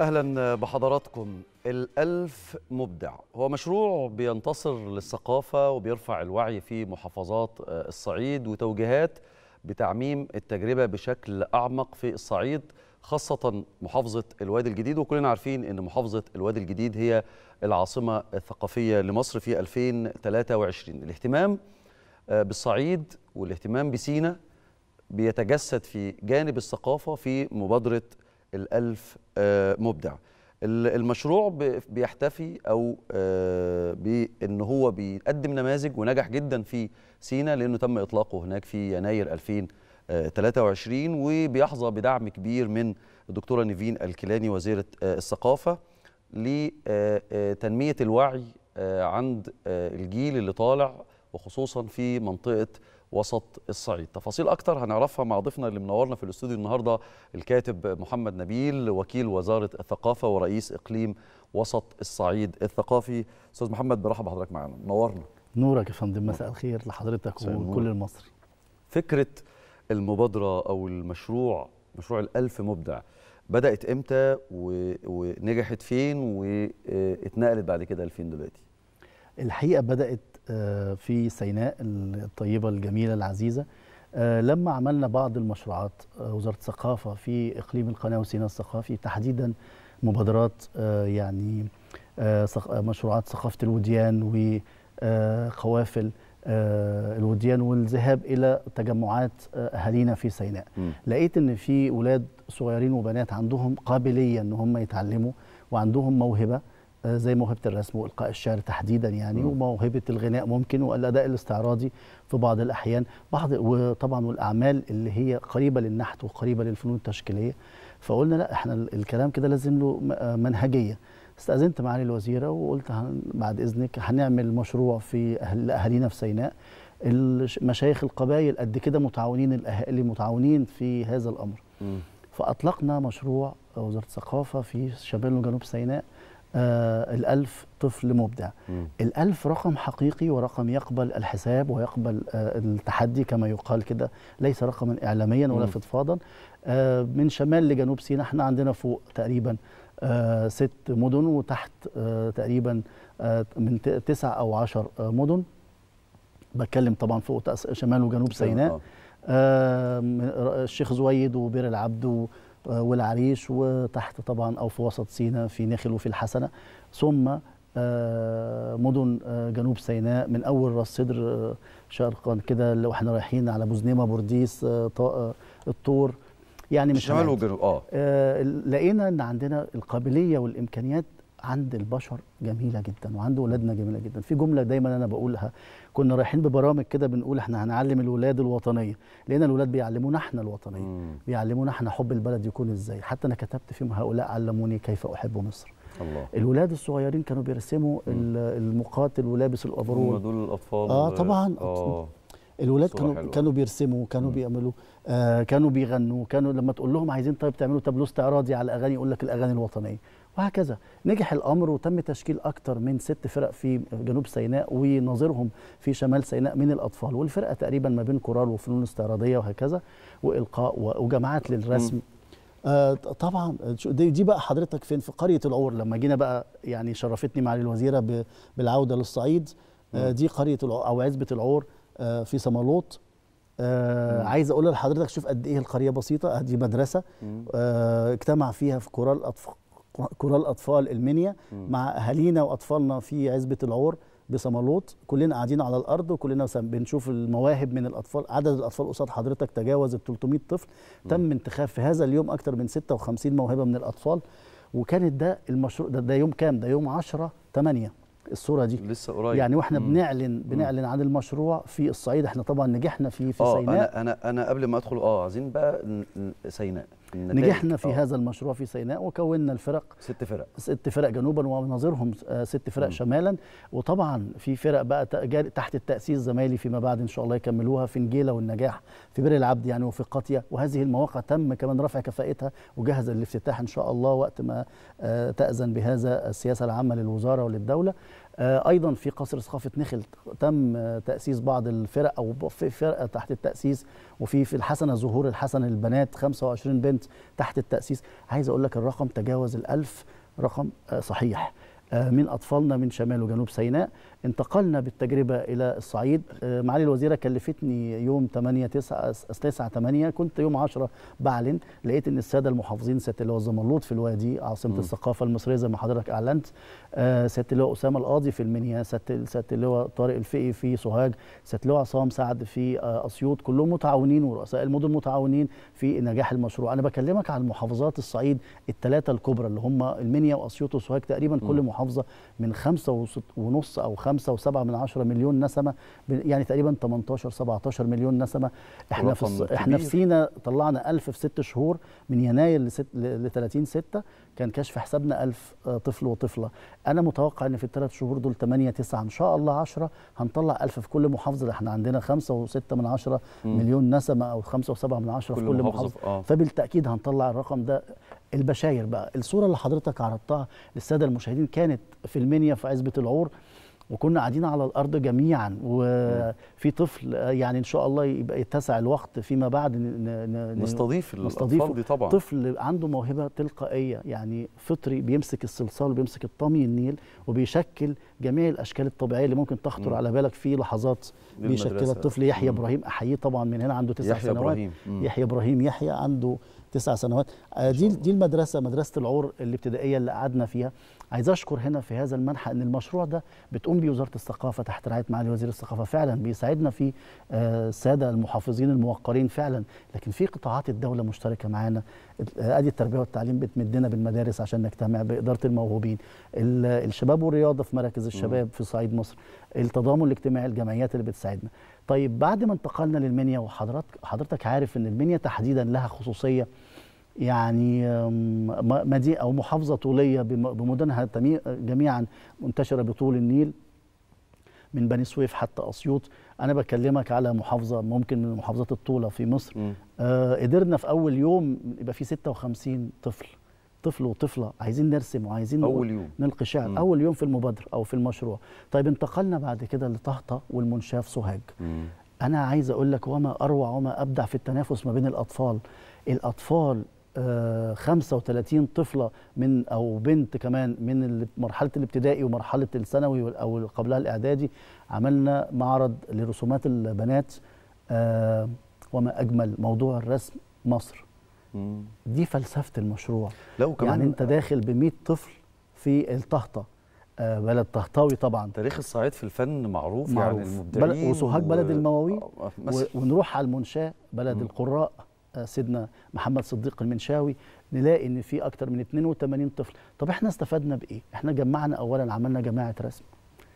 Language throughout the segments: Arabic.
أهلا بحضراتكم الألف مبدع هو مشروع بينتصر للثقافة وبيرفع الوعي في محافظات آه، الصعيد وتوجيهات بتعميم التجربة بشكل أعمق في الصعيد خاصة محافظة الوادي الجديد وكلنا عارفين أن محافظة الوادي الجديد هي العاصمة الثقافية لمصر في 2023 الاهتمام آه، بالصعيد والاهتمام بسينا بيتجسد في جانب الثقافة في مبادرة الألف آه، مبدع المشروع بيحتفي أو آه، بأن هو بيقدم نماذج ونجح جدا في سينا لأنه تم إطلاقه هناك في يناير 2023 آه، وبيحظى بدعم كبير من الدكتورة نيفين الكيلاني وزيرة الثقافة لتنمية الوعي عند الجيل اللي طالع وخصوصا في منطقة وسط الصعيد تفاصيل أكتر هنعرفها مع ضيفنا اللي منورنا في الاستوديو النهاردة الكاتب محمد نبيل وكيل وزارة الثقافة ورئيس إقليم وسط الصعيد الثقافي أستاذ محمد برحب بحضرتك معنا منورنا نورك يا فندم مساء الخير لحضرتك وكل المصري فكرة المبادرة أو المشروع مشروع الألف مبدع بدأت إمتى ونجحت فين واتنقلت بعد كده لفين دلوقتي؟ الحقيقة بدأت آه، في سيناء الطيبة الجميلة العزيزة آه، لما عملنا بعض المشروعات آه، وزارة الثقافة في إقليم القناة وسيناء الثقافي تحديدا مبادرات يعني مشروعات ثقافة الوديان وقوافل الوديان والذهاب إلى تجمعات أهالينا في سيناء م. لقيت أن في أولاد صغيرين وبنات عندهم قابلية أن هم يتعلموا وعندهم موهبة زي موهبه الرسم والقاء الشعر تحديدا يعني م. وموهبه الغناء ممكن والاداء الاستعراضي في بعض الاحيان بعض وطبعا والاعمال اللي هي قريبه للنحت وقريبه للفنون التشكيليه فقلنا لا احنا الكلام كده لازم له آه، منهجيه استاذنت معالي الوزيره وقلت بعد اذنك هنعمل مشروع في اهالينا في سيناء المشايخ القبائل قد كده متعاونين الاهالي متعاونين في هذا الامر م. فاطلقنا مشروع وزاره الثقافه في شمال وجنوب سيناء آه الألف طفل مبدع مم. الألف رقم حقيقي ورقم يقبل الحساب ويقبل آه التحدي كما يقال كده ليس رقما إعلاميا ولا فضفاضا آه من شمال لجنوب سيناء احنا عندنا فوق تقريبا آه ست مدن وتحت آه تقريبا آه من تسع أو عشر آه مدن بتكلم طبعا فوق شمال وجنوب سيناء آه, آه، الشيخ زويد وبير العبد والعريش وتحت طبعا او في وسط سينا في نخل وفي الحسنه ثم آه، مدن آه، جنوب سيناء من اول راس صدر آه، شرقا كده لو احنا رايحين على بوزنيمه بورديس الطور يعني مش شمال وجنوب اه لقينا ان عندنا القابليه والامكانيات عند البشر جميله جدا وعند اولادنا جميله جدا في جمله دايما انا بقولها كنا رايحين ببرامج كده بنقول احنا هنعلم الولاد الوطنيه لقينا الاولاد بيعلمونا احنا الوطنيه بيعلمونا احنا حب البلد يكون ازاي حتى انا كتبت فيهم هؤلاء علموني كيف احب مصر الله. الولاد الصغيرين كانوا بيرسموا المقاتل ولابس الافرول دول الاطفال اه طبعا آه. الولاد كانوا حلوة. كانوا بيرسموا كانوا مم. بيعملوا آه كانوا بيغنوا كانوا لما تقول لهم عايزين طيب تعملوا طب استعراضي على الاغاني يقول لك الاغاني الوطنيه وهكذا نجح الامر وتم تشكيل اكثر من ست فرق في جنوب سيناء ونظيرهم في شمال سيناء من الاطفال والفرقه تقريبا ما بين كورال وفنون استعراضيه وهكذا والقاء وجماعات للرسم مم. آه طبعا دي, دي بقى حضرتك فين في قريه العور لما جينا بقى يعني شرفتني معالي الوزيره بالعوده للصعيد آه دي قريه العور او عزبه العور آه، في سمالوط آه، عايز اقول لحضرتك شوف قد ايه القريه بسيطه ادي آه، مدرسه اجتمع فيها في كورال اطفال كورال اطفال المنيا مع اهالينا واطفالنا في عزبه العور بصمالوط كلنا قاعدين على الارض وكلنا بنشوف المواهب من الاطفال عدد الاطفال قصاد حضرتك تجاوز ال 300 طفل تم انتخاب في هذا اليوم اكثر من 56 موهبه من الاطفال وكانت ده المشروع ده, ده يوم كام ده يوم 10 8 الصوره دي لسه قريب يعني واحنا مم. بنعلن بنعلن عن المشروع في الصعيد احنا طبعا نجحنا فيه في آه، سيناء اه انا انا قبل ما ادخل اه عايزين بقى سيناء نجحنا في أوه. هذا المشروع في سيناء وكوننا الفرق ست فرق ست فرق جنوبا ومناظرهم آه، ست فرق م. شمالا وطبعا في فرق بقى تحت التاسيس زمايلي فيما بعد ان شاء الله يكملوها في نجيله والنجاح في بر العبد يعني وفي قطيه وهذه المواقع تم كمان رفع كفاءتها وجهز للافتتاح ان شاء الله وقت ما آه، تاذن بهذا السياسه العامه للوزاره وللدوله آه، ايضا في قصر ثقافه نخل تم آه، تاسيس بعض الفرق او في فرقه تحت التاسيس وفي في الحسنه ظهور الحسن البنات 25 بنت تحت التاسيس عايز اقول لك الرقم تجاوز الألف رقم آه، صحيح آه، من أطفالنا من شمال وجنوب سيناء انتقلنا بالتجربة إلى الصعيد آه، معالي الوزيرة كلفتني يوم 8 9 9 8 كنت يوم 10 بعلن لقيت إن السادة المحافظين سيادة اللواء الزمرلوط في الوادي عاصمة م. الثقافة المصرية زي ما حضرتك أعلنت آه، سيادة اللواء أسامة القاضي في المنيا سيادة اللواء طارق الفقي في سوهاج سيادة اللواء عصام سعد في أسيوط كلهم متعاونين ورؤساء المدن متعاونين في نجاح المشروع أنا بكلمك على محافظات الصعيد الثلاثة الكبرى اللي هم المنيا وأسيوط وسوهاج تقريبا كل محافظة المحافظه من 5.5 او 5.7 مليون نسمه يعني تقريبا 18 17 مليون نسمه احنا في احنا في سينا طلعنا 1000 في 6 شهور من يناير ل 30 6 كان كشف حسابنا 1000 آه، طفل وطفله انا متوقع ان في الثلاث شهور دول 8 9 ان شاء الله 10 هنطلع 1000 في كل محافظه ده احنا عندنا 5.6 من 10 مليون نسمه او 5.7 من 10 في كل محافظه, محافظة. آه. فبالتاكيد هنطلع الرقم ده البشاير بقى الصوره اللي حضرتك عرضتها للساده المشاهدين كانت في المنيا في عزبه العور وكنا قاعدين على الارض جميعا وفي طفل يعني ان شاء الله يبقى يتسع الوقت فيما بعد نستضيف الاطفال دي طبعا طفل عنده موهبه تلقائيه يعني فطري بيمسك الصلصال وبيمسك الطمي النيل وبيشكل جميع الاشكال الطبيعيه اللي ممكن تخطر مم. على بالك في لحظات بيشكلها الطفل يحيى ابراهيم احييه طبعا من هنا عنده تسع يحيى سنوات إبراهيم. يحيى ابراهيم يحيى عنده تسع سنوات آه، دي دي المدرسه مدرسه العور الابتدائيه اللي قعدنا فيها عايز اشكر هنا في هذا المنحى ان المشروع ده بتقوم بيه وزاره الثقافه تحت رعايه معالي وزير الثقافه فعلا بيساعدنا في آه، الساده المحافظين الموقرين فعلا لكن في قطاعات الدوله مشتركه معانا آه، ادي التربيه والتعليم بتمدنا بالمدارس عشان نجتمع باداره الموهوبين الشباب والرياضه في مراكز الشباب في صعيد مصر التضامن الاجتماعي الجمعيات اللي بتساعدنا طيب بعد ما انتقلنا للمنيا وحضرتك حضرتك عارف ان المنيا تحديدا لها خصوصيه يعني مدينه او محافظه طوليه بمدنها جميعا منتشره بطول النيل من بني سويف حتى اسيوط انا بكلمك على محافظه ممكن من محافظات الطوله في مصر آه قدرنا في اول يوم يبقى في 56 طفل طفل وطفله عايزين نرسم وعايزين أول يوم. نلقي شعر مم. اول يوم في المبادره او في المشروع طيب انتقلنا بعد كده لطهطه والمنشاف سوهاج مم. انا عايز اقول لك وما اروع وما ابدع في التنافس ما بين الاطفال الاطفال 35 طفله من او بنت كمان من مرحله الابتدائي ومرحله الثانوي او قبلها الاعدادي عملنا معرض لرسومات البنات آه، وما اجمل موضوع الرسم مصر دي فلسفه المشروع لو كمان يعني انت داخل ب 100 طفل في الطهطه آه، بلد طهطاوي طبعا تاريخ الصعيد في الفن معروف, يعني معروف. يعني المبدعين بل... وسوهاج بلد المواويل آه، و... ونروح على المنشاه بلد م. القراء سيدنا محمد صديق المنشاوي نلاقي ان في اكتر من 82 طفل طب احنا استفدنا بايه احنا جمعنا اولا عملنا جماعه رسم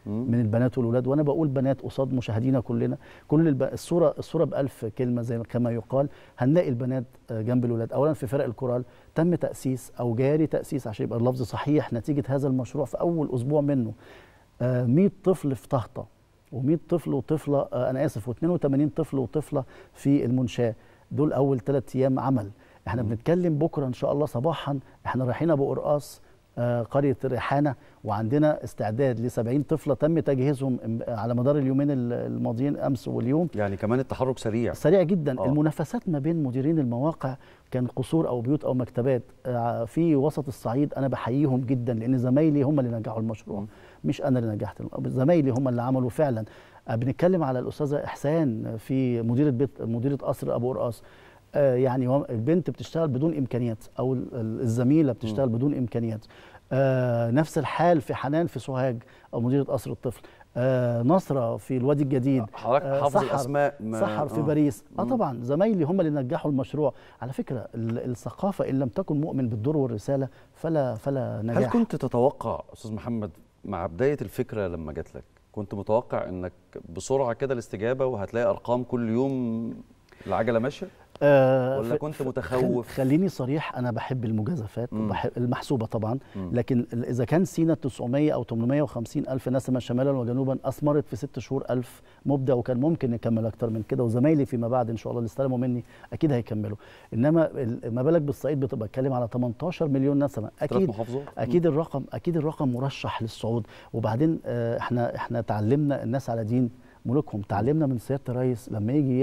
من البنات والولاد وانا بقول بنات قصاد مشاهدينا كلنا كل الب... الصوره الصوره ب كلمه زي كما يقال هنلاقي البنات آه، جنب الولاد اولا في فرق الكورال تم تاسيس او جاري تاسيس عشان يبقى اللفظ صحيح نتيجه هذا المشروع في اول اسبوع منه 100 آه، طفل في طهطه و100 طفل وطفله آه، انا اسف و82 طفل وطفله في المنشاه دول اول ثلاث ايام عمل احنا بنتكلم بكره ان شاء الله صباحا احنا رايحين ابو قرقاص آه، قرية ريحانة وعندنا استعداد ل 70 طفلة تم تجهيزهم على مدار اليومين الماضيين أمس واليوم يعني كمان التحرك سريع سريع جدا آه. المنافسات ما بين مديرين المواقع كان قصور أو بيوت أو مكتبات آه، في وسط الصعيد أنا بحييهم جدا لأن زمايلي هم اللي نجحوا المشروع مش أنا اللي نجحت زمايلي هم اللي عملوا فعلا آه، بنتكلم على الأستاذة إحسان في مديرة بيت مديرة قصر أبو قرقاص آه، يعني البنت بتشتغل بدون امكانيات او الزميله بتشتغل بدون امكانيات آه، نفس الحال في حنان في سوهاج او مديره قصر الطفل آه، نصره في الوادي الجديد حضرتك حافظ الاسماء سحر في باريس اه طبعا زمايلي هم اللي نجحوا المشروع على فكره الثقافه ان لم تكن مؤمن بالدور والرساله فلا فلا نجاح هل كنت تتوقع استاذ محمد مع بدايه الفكره لما جات لك كنت متوقع انك بسرعه كده الاستجابه وهتلاقي ارقام كل يوم العجله ماشيه آه، ولا كنت متخوف خليني صريح انا بحب المجازفات وبحب المحسوبه طبعا م. لكن اذا كان سينا 900 او 850 الف نسمه شمالا وجنوبا اثمرت في ست شهور الف مبدع وكان ممكن نكمل اكتر من كده وزمايلي فيما بعد ان شاء الله اللي استلموا مني اكيد هيكملوا انما ما بالك بالصعيد بتبقى بتكلم على 18 مليون نسمه اكيد اكيد الرقم اكيد الرقم مرشح للصعود وبعدين آه، احنا احنا تعلمنا الناس على دين ملوكهم تعلمنا من سياده الرئيس لما يجي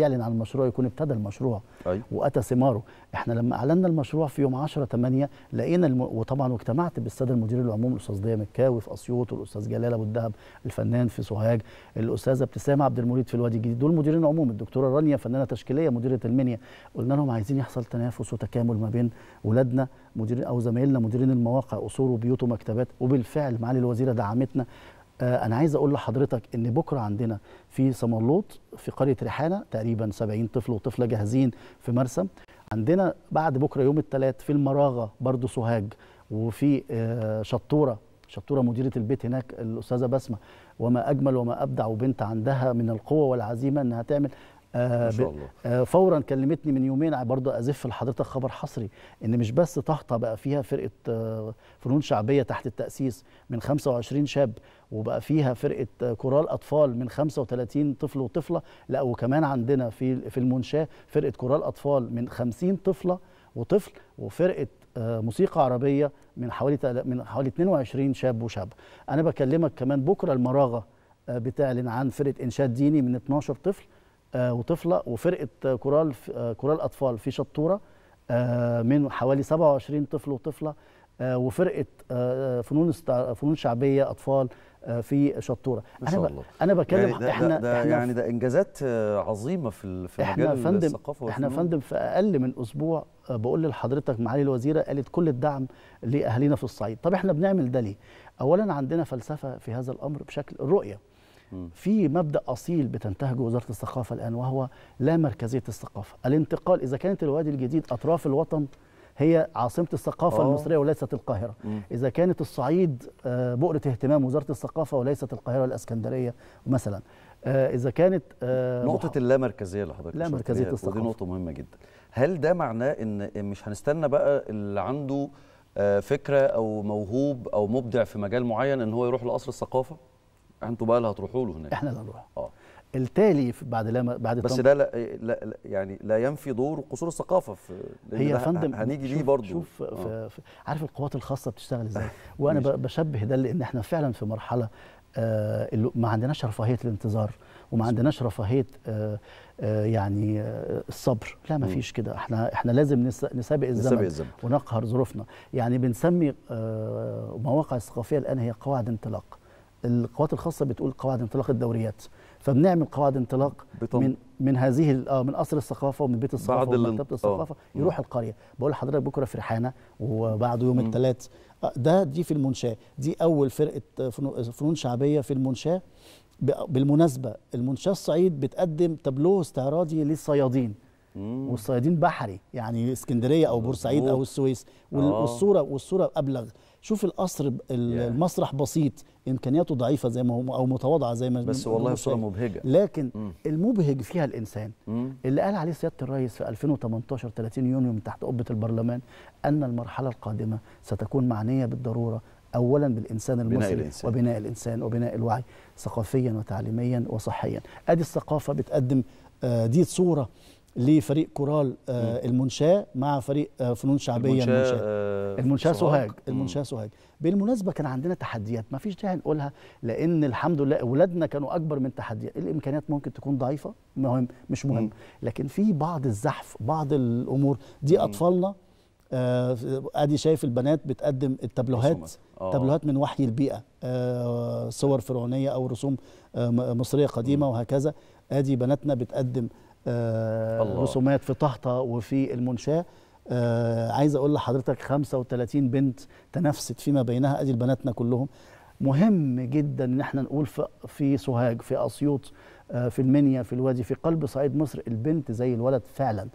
يعلن عن المشروع يكون ابتدى المشروع أيوه. واتى ثماره احنا لما اعلنا المشروع في يوم 10 8 لقينا الم... وطبعا واجتمعت بالساده المدير العموم الاستاذ ضياء مكاوي في اسيوط والاستاذ جلال ابو الدهب الفنان في سوهاج الاستاذه ابتسام عبد المريد في الوادي الجديد دول مديرين عموم الدكتوره رانيا فنانه تشكيليه مديره المنيا قلنا لهم عايزين يحصل تنافس وتكامل ما بين ولادنا مديرين او زمايلنا مديرين المواقع قصور وبيوت ومكتبات وبالفعل معالي الوزيره دعمتنا آه، انا عايز اقول لحضرتك ان بكره عندنا في صمالوط في قريه ريحانه تقريبا 70 طفل وطفله جاهزين في مرسم عندنا بعد بكره يوم الثلاث في المراغه برضو سوهاج وفي آه، شطوره شطوره مديره البيت هناك الاستاذه بسمه وما اجمل وما ابدع وبنت عندها من القوه والعزيمه انها تعمل آه آه فورا كلمتني من يومين برضه ازف لحضرتك خبر حصري ان مش بس طهطه بقى فيها فرقه آه فنون شعبيه تحت التاسيس من 25 شاب وبقى فيها فرقه آه، كورال اطفال من 35 طفل وطفله لا وكمان عندنا في في المنشاه فرقه كورال اطفال من 50 طفله وطفل وفرقه آه، موسيقى عربيه من حوالي من حوالي 22 شاب وشاب انا بكلمك كمان بكره المراغه آه، بتعلن عن فرقه انشاد ديني من 12 طفل آه، وطفله وفرقه آه، كورال آه، كورال اطفال في شطوره من حوالي 27 طفل وطفله وفرقه فنون فنون شعبيه اطفال في شطوره ما شاء الله. انا بكلم يعني ده احنا ده, احنا يعني ده انجازات عظيمه في في احنا مجال فندم الثقافه احنا فندم في اقل من اسبوع بقول لحضرتك معالي الوزيره قالت كل الدعم لاهالينا في الصعيد طب احنا بنعمل ده ليه اولا عندنا فلسفه في هذا الامر بشكل الرؤيه في مبدا اصيل بتنتهجه وزاره الثقافه الان وهو لا مركزيه الثقافه الانتقال اذا كانت الوادي الجديد اطراف الوطن هي عاصمه الثقافه أوه. المصريه وليست القاهره مم. اذا كانت الصعيد آه، بؤره اهتمام وزاره الثقافه وليست القاهره الاسكندريه مثلا آه، اذا كانت آه، نقطه مح... اللامركزيه اللي حضرتك مركزيه الثقافه ودي نقطه مهمه جدا هل ده معناه ان مش هنستنى بقى اللي عنده فكره او موهوب او مبدع في مجال معين ان هو يروح لقصر الثقافه انتوا بقى اللي هتروحوا له هناك احنا اللي هنروح اه التالي بعد لما بعد بس ده لا, لا يعني لا ينفي دور قصور الثقافه في هي يا فندم هنيجي ليه برضه شوف آه. عارف القوات الخاصه بتشتغل ازاي وانا بشبه ده لان احنا فعلا في مرحله آه ما عندناش رفاهيه الانتظار وما عندناش رفاهيه آه، آه، يعني آه، الصبر لا ما فيش كده احنا احنا لازم نسابق الزمن, نسابق الزمن. ونقهر ظروفنا يعني بنسمي مواقع الثقافيه الان هي قواعد انطلاق القوات الخاصه بتقول قواعد انطلاق الدوريات فبنعمل قواعد انطلاق من من هذه اه من قصر الثقافه ومن بيت الثقافه ومن مكتبه آه. الثقافه أوه. يروح القريه بقول لحضرتك بكره في ريحانه وبعده يوم الثلاث آه، ده دي في المنشاه دي اول فرقه آه، فنون شعبيه في المنشاه بالمناسبه المنشاه الصعيد بتقدم تابلوه استعراضي للصيادين والصيادين بحري يعني اسكندريه او بورسعيد او السويس والصوره والصوره ابلغ شوف القصر المسرح بسيط امكانياته ضعيفه زي ما هو او متواضعه زي ما بس والله صوره مبهجه لكن مم. المبهج فيها الانسان مم. اللي قال عليه سياده الرئيس في 2018 30 يونيو من تحت قبه البرلمان ان المرحله القادمه ستكون معنيه بالضروره اولا بالانسان المصري بناء الإنسان. وبناء الانسان وبناء الوعي ثقافيا وتعليميا وصحيا ادي الثقافه بتقدم آه، دي صوره لفريق كورال آه، المنشاه مع فريق آه، فنون شعبيه المنشاه المنشاه آه، سوهاج المنشاه سوهاج بالمناسبه كان عندنا تحديات ما فيش داعي نقولها لان الحمد لله اولادنا كانوا اكبر من تحديات الامكانيات ممكن تكون ضعيفه مهم مش مهم مم. لكن في بعض الزحف بعض الامور دي اطفالنا آه ادي شايف البنات بتقدم التابلوهات تابلوهات من وحي البيئه آه صور فرعونيه او رسوم آه مصريه قديمه مم. وهكذا ادي بناتنا بتقدم آه، رسومات في طهطة وفي المنشاه آه عايز اقول لحضرتك 35 بنت تنافست فيما بينها ادي بناتنا كلهم مهم جدا ان احنا نقول في سوهاج في اسيوط آه في المنيا في الوادي في قلب صعيد مصر البنت زي الولد فعلا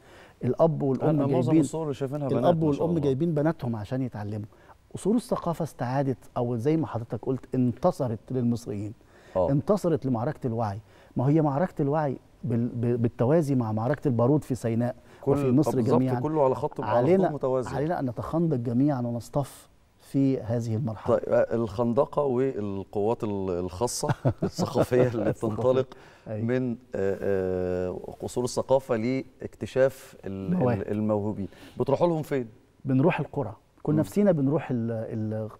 الاب والام جايبين الصور اللي شايفينها بنات الاب والام الله. جايبين بناتهم عشان يتعلموا اصول الثقافه استعادت او زي ما حضرتك قلت انتصرت للمصريين أوه. انتصرت لمعركه الوعي ما هي معركه الوعي بالتوازي مع معركه البارود في سيناء كل وفي مصر جميعا كله على خط علينا متوازي علينا ان نتخندق جميعا ونصطف في هذه المرحله طيب آه، الخندقه والقوات الخاصه الثقافيه اللي بتنطلق أيوة. من آه، آه، قصور الثقافه لاكتشاف الموهوبين بتروحوا لهم فين بنروح القرى كنا في سينا بنروح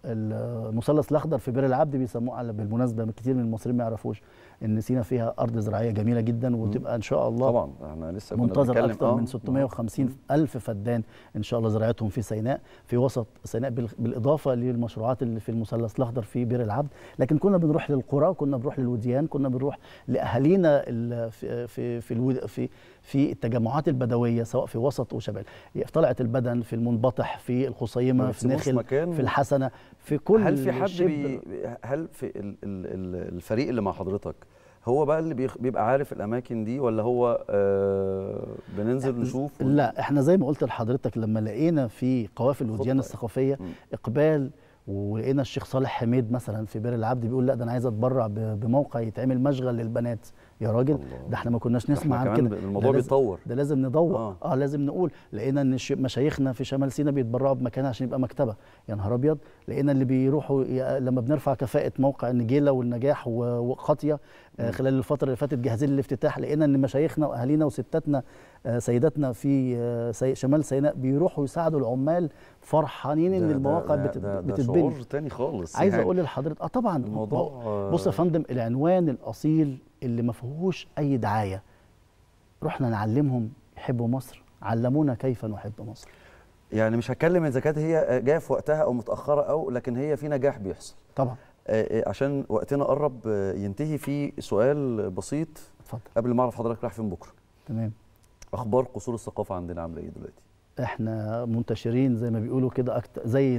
المثلث الاخضر في بئر العبد بيسموه بالمناسبه كتير من المصريين ما يعرفوش ان سينا فيها ارض زراعيه جميله جدا وتبقى ان شاء الله طبعا احنا لسه كنا منتظر اكثر من 650 آه. الف فدان ان شاء الله زراعتهم في سيناء في وسط سيناء بالاضافه للمشروعات اللي في المثلث الاخضر في بير العبد لكن كنا بنروح للقرى كنا بنروح للوديان كنا بنروح لاهالينا في في في في التجمعات البدويه سواء في وسط وشمال طلعت البدن في المنبطح في الخصيمه في نخل في الحسنه في كل هل في حد بي هل في الفريق اللي مع حضرتك هو بقى اللي بيبقى عارف الاماكن دي ولا هو آه بننزل نشوف لا احنا زي ما قلت لحضرتك لما لقينا في قوافل الوديان الثقافيه اقبال ولقينا الشيخ صالح حميد مثلا في بير العبد بيقول لا ده انا عايز اتبرع بموقع يتعمل مشغل للبنات يا راجل ده احنا ما كناش نسمع عن كده الموضوع بيتطور ده لازم ندور آه. اه لازم نقول لقينا ان مشايخنا في شمال سيناء بيتبرعوا بمكان عشان يبقى مكتبه يا نهار ابيض لقينا اللي بيروحوا لما بنرفع كفاءه موقع النجيله والنجاح وقاطيه آه خلال الفتره اللي فاتت جاهزين للافتتاح لقينا ان مشايخنا واهالينا وستاتنا آه سيداتنا في آه سي... شمال سيناء بيروحوا يساعدوا العمال فرحانين ان المواقع بتتبني ده شعور تاني خالص عايز يعني اقول لحضرتك اه طبعا الموضوع بص يا فندم العنوان الاصيل اللي ما فيهوش اي دعايه رحنا نعلمهم يحبوا مصر علمونا كيف نحب مصر يعني مش هتكلم اذا كانت هي جايه في وقتها او متاخره او لكن هي في نجاح بيحصل طبعا آه، آه، عشان وقتنا قرب آه، ينتهي في سؤال بسيط اتفضل قبل ما اعرف حضرتك رايح فين بكره تمام اخبار قصور الثقافه عندنا عامله ايه دلوقتي احنا منتشرين زي ما بيقولوا كده أكتر زي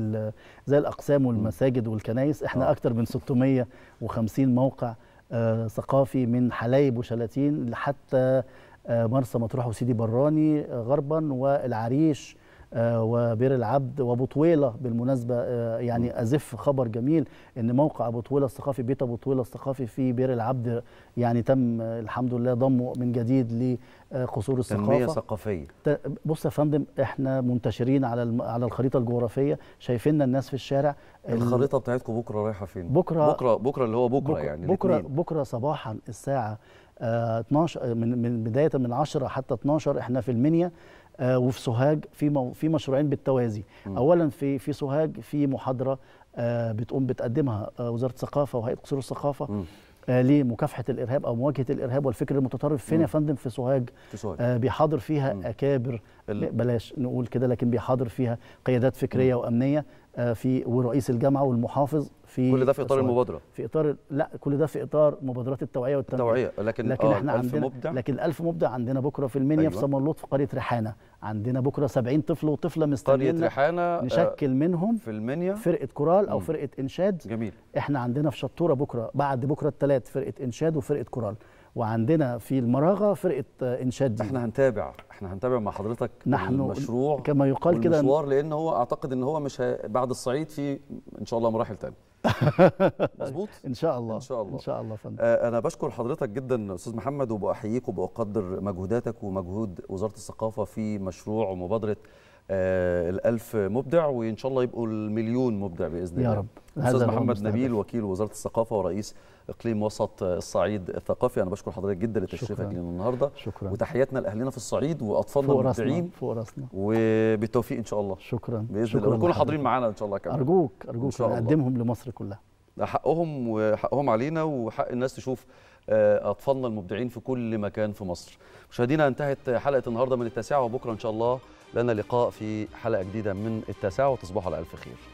زي الاقسام والمساجد والكنائس احنا اكتر من 650 موقع آه، ثقافي من حلايب وشلاتين لحتى آه، مرسى مطروح وسيدي براني غربا والعريش آه، وبير العبد وبطويله بالمناسبه آه، يعني ازف خبر جميل ان موقع ابو طويله الثقافي بيت ابو طويله الثقافي في بير العبد يعني تم آه، الحمد لله ضمه من جديد لقصور الثقافه تنميه ثقافيه بص يا فندم احنا منتشرين على على الخريطه الجغرافيه شايفيننا الناس في الشارع الخريطه بتاعتكم بكره رايحه فين بكره بكره بكره اللي هو بكره, بكرة يعني بكره بكره صباحا الساعه 12 من من بدايه من 10 حتى 12 احنا في المنيا آه، وفي سوهاج في في مشروعين بالتوازي اولا في في سوهاج في محاضره آه، بتقوم بتقدمها آه، وزاره الثقافه وهيئه قصور الثقافه لمكافحه الارهاب او مواجهه الارهاب والفكر المتطرف فين يا فندم في سوهاج آه بيحاضر فيها مم. اكابر بلاش نقول كده لكن بيحاضر فيها قيادات فكريه مم. وامنيه في ورئيس الجامعه والمحافظ في كل ده في اطار المبادره في اطار لا كل ده في اطار مبادرات التوعيه والتنميه التوعيه لكن لكن آه احنا ألف عندنا مبدع. لكن الألف مبدع عندنا بكره في المنيا أيوة. في سمرلوط في قريه ريحانه عندنا بكره 70 طفل وطفله مستنيين قريه ريحانه آه، نشكل منهم في المنيا فرقه كورال او فرقه انشاد جميل احنا عندنا في شطوره بكره بعد بكره الثلاث فرقه انشاد وفرقه كورال وعندنا في المراغه فرقه آه، انشاد دي احنا هنتابع احنا هنتابع مع حضرتك نحن المشروع كما يقال كده المشوار لان هو اعتقد ان هو مش بعد الصعيد في ان شاء الله مراحل ثانيه مظبوط ان شاء الله ان شاء الله ان شاء الله فندم آه انا بشكر حضرتك جدا استاذ محمد وباحييك وبقدر مجهوداتك ومجهود وزاره الثقافه في مشروع ومبادره آه، الألف مبدع وإن شاء الله يبقوا المليون مبدع بإذن الله يا رب أستاذ محمد نبيل وكيل وزارة الثقافة ورئيس إقليم وسط الصعيد الثقافي أنا بشكر حضرتك جدا لتشريفك لنا النهاردة شكرا وتحياتنا لأهلنا في الصعيد وأطفالنا المبدعين فوق راسنا وبالتوفيق إن شاء الله شكرا بإذن الله ونكون حاضرين معانا إن شاء الله كمان أرجوك أرجوك أقدمهم لمصر كلها ده حقهم وحقهم علينا وحق الناس تشوف آه، أطفالنا المبدعين في كل مكان في مصر مشاهدينا انتهت حلقة النهاردة من التاسعة وبكرة إن شاء الله لنا لقاء في حلقه جديده من التاسعه وتصبحوا على الف خير